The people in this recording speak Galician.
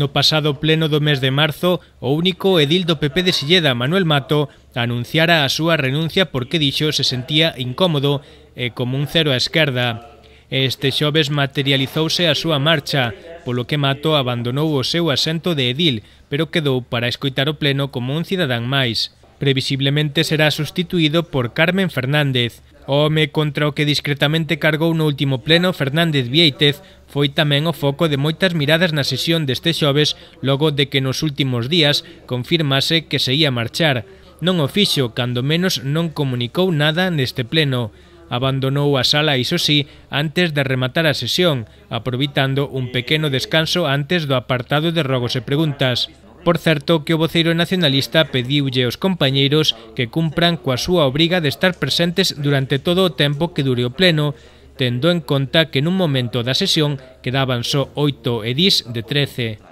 No pasado pleno do mes de marzo, o único edil do PP de Silleda, Manuel Mato, anunciara a súa renuncia porque dixo se sentía incómodo e como un cero á esquerda. Este xoves materializouse a súa marcha, polo que Mato abandonou o seu asento de edil, pero quedou para escoitar o pleno como un cidadán máis previsiblemente será sustituído por Carmen Fernández. O Home contra o que discretamente cargou no último pleno Fernández Vieitez foi tamén o foco de moitas miradas na sesión deste xoves logo de que nos últimos días confirmase que se ia marchar. Non o fixo, cando menos non comunicou nada neste pleno. Abandonou a sala, iso sí, antes de rematar a sesión, aproveitando un pequeno descanso antes do apartado de rogos e preguntas. Por certo que o voceiro nacionalista pediulle aos compañeiros que cumpran coa súa obriga de estar presentes durante todo o tempo que dure o pleno, tendo en conta que nun momento da sesión quedaban só 8 edís de 13.